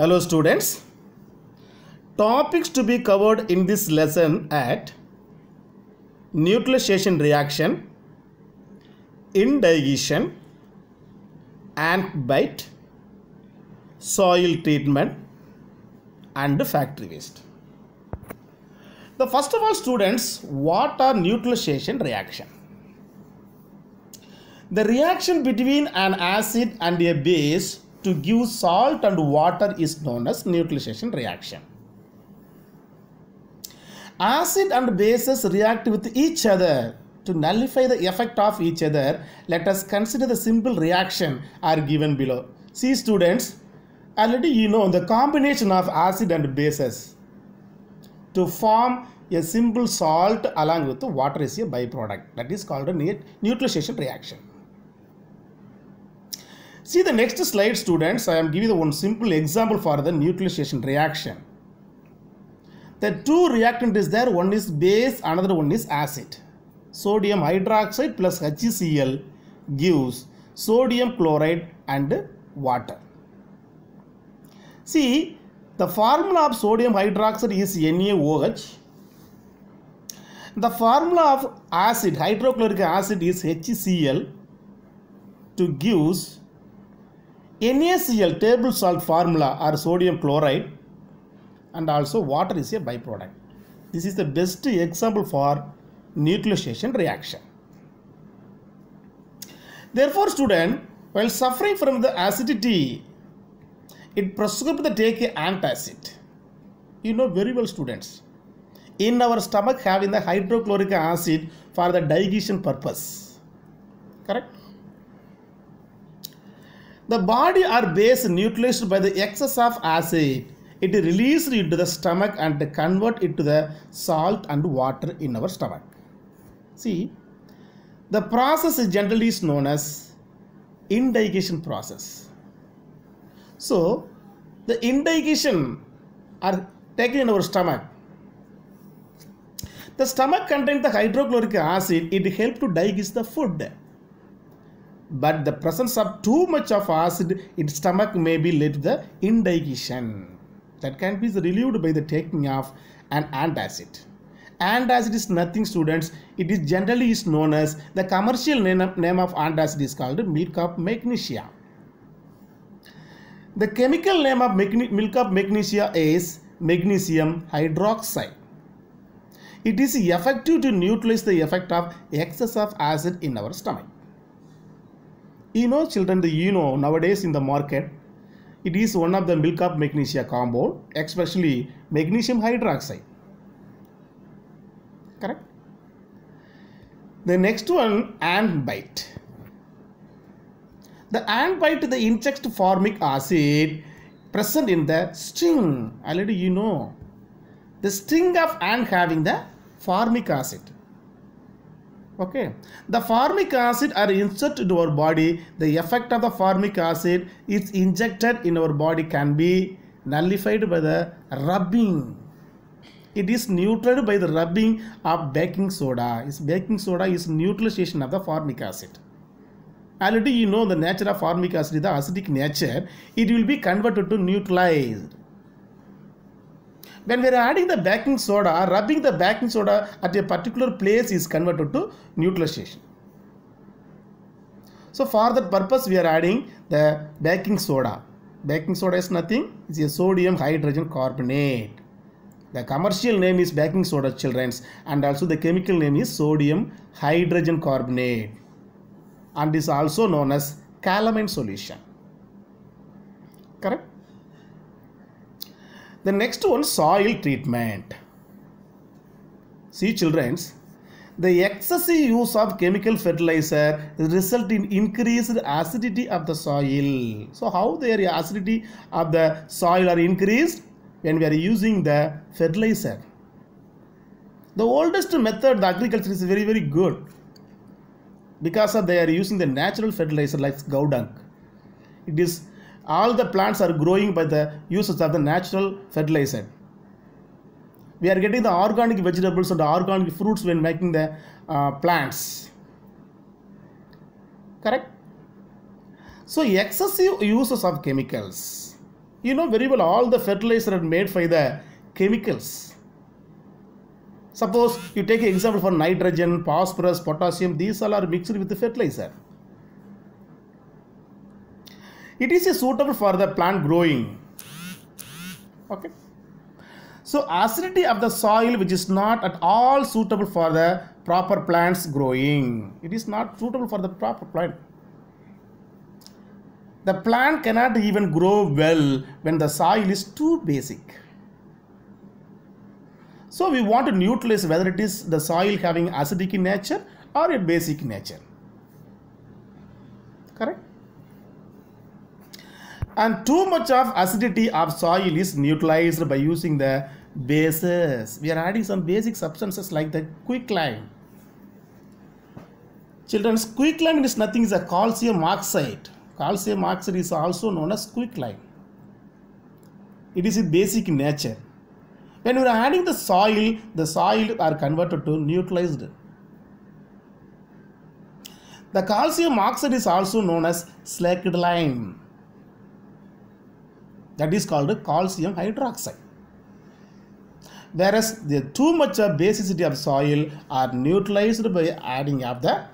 Hello students. Topics to be covered in this lesson at nucleation reaction, indigestion, ant bite, soil treatment and factory waste. The first of all students, what are nucleation reaction? The reaction between an acid and a base to give salt and water is known as neutralisation reaction. Acid and bases react with each other to nullify the effect of each other. Let us consider the simple reaction are given below. See students, already you know the combination of acid and bases to form a simple salt along with water is a byproduct that is called a neutralization reaction. See the next slide students, I am giving one simple example for the nucleation reaction. The two reactant is there, one is base, another one is acid. Sodium hydroxide plus HCl gives sodium chloride and water. See, the formula of sodium hydroxide is NaOH. The formula of acid, hydrochloric acid is HCl to gives NaCl table salt formula are sodium chloride and also water is a byproduct. This is the best example for nucleation reaction. Therefore, student, while suffering from the acidity, it prescribes the take antacid. You know very well students. In our stomach having the hydrochloric acid for the digestion purpose. Correct? The body or base neutralized by the excess of acid. It is released into the stomach and convert it to the salt and water in our stomach. See, the process is generally is known as indigestion process. So, the indigestion are taken in our stomach. The stomach contains the hydrochloric acid. It helps to digest the food but the presence of too much of acid in stomach may be lead to the indigestion. That can be relieved by the taking of an antacid. Antacid is nothing students, it is generally is known as, the commercial name of, name of antacid is called milk of magnesia. The chemical name of milk of magnesia is magnesium hydroxide. It is effective to neutralize the effect of excess of acid in our stomach. You know, children the know nowadays in the market it is one of the milk of magnesia compound especially magnesium hydroxide correct the next one ant bite the ant bite the insect formic acid present in the sting already you know the sting of ant having the formic acid okay the formic acid are inserted into our body the effect of the formic acid is injected in our body can be nullified by the rubbing it is neutralized by the rubbing of baking soda is baking soda is neutralization of the formic acid already you know the nature of formic acid the acidic nature it will be converted to neutralized when we are adding the baking soda, rubbing the baking soda at a particular place is converted to neutralization. So for that purpose we are adding the baking soda. Baking soda is nothing, it's a sodium hydrogen carbonate. The commercial name is baking soda childrens and also the chemical name is sodium hydrogen carbonate and is also known as calamine solution. The next one soil treatment. See childrens, the excessive use of chemical fertilizer result in increased acidity of the soil. So how the acidity of the soil are increased? When we are using the fertilizer. The oldest method the agriculture is very very good because of they are using the natural fertilizer like cow dung. It is all the plants are growing by the uses of the natural fertilizer. We are getting the organic vegetables and organic fruits when making the uh, plants. Correct? So excessive uses of chemicals. You know very well all the fertilizer are made by the chemicals. Suppose you take an example for nitrogen, phosphorus, potassium, these all are mixed with the fertilizer it is suitable for the plant growing. Okay. So acidity of the soil which is not at all suitable for the proper plants growing. It is not suitable for the proper plant. The plant cannot even grow well when the soil is too basic. So we want to neutralize whether it is the soil having acidic in nature or a basic nature. Correct? and too much of acidity of soil is neutralized by using the bases. We are adding some basic substances like the quicklime. Children, quicklime is nothing is a calcium oxide. Calcium oxide is also known as quicklime. It is a basic nature. When we are adding the soil, the soil are converted to neutralized. The calcium oxide is also known as slaked lime. That is called calcium hydroxide. Whereas the too much of basicity of soil are neutralized by adding of the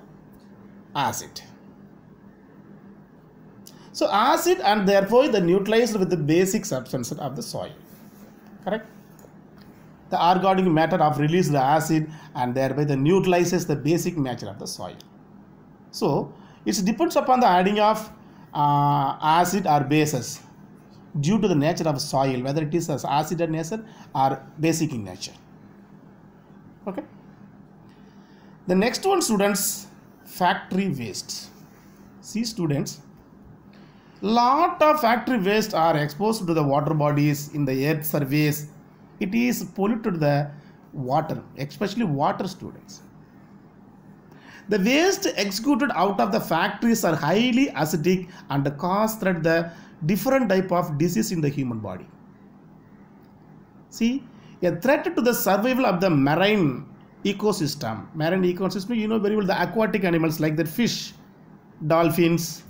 acid. So acid and therefore the neutralized with the basic substance of the soil. Correct? The organic matter of release the acid and thereby the neutralizes the basic nature of the soil. So it depends upon the adding of uh, acid or bases due to the nature of soil, whether it is as acid nature or basic in nature. Okay. The next one students, factory waste. See students, lot of factory waste are exposed to the water bodies in the earth surface. It is polluted the water, especially water students. The waste executed out of the factories are highly acidic and cause threat the different type of disease in the human body. See, a threat to the survival of the marine ecosystem. Marine ecosystem, you know very well the aquatic animals like the fish, dolphins.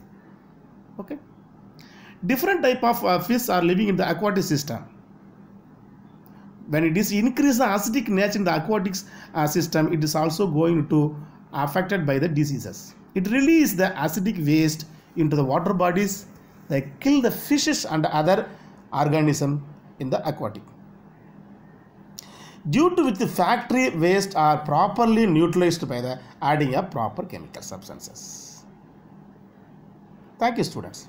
Okay. Different type of uh, fish are living in the aquatic system. When it is increased the acidic nature in the aquatic uh, system, it is also going to affected by the diseases. It releases the acidic waste into the water bodies they kill the fishes and other organism in the aquatic. Due to which the factory waste are properly neutralized by the adding of proper chemical substances. Thank you students.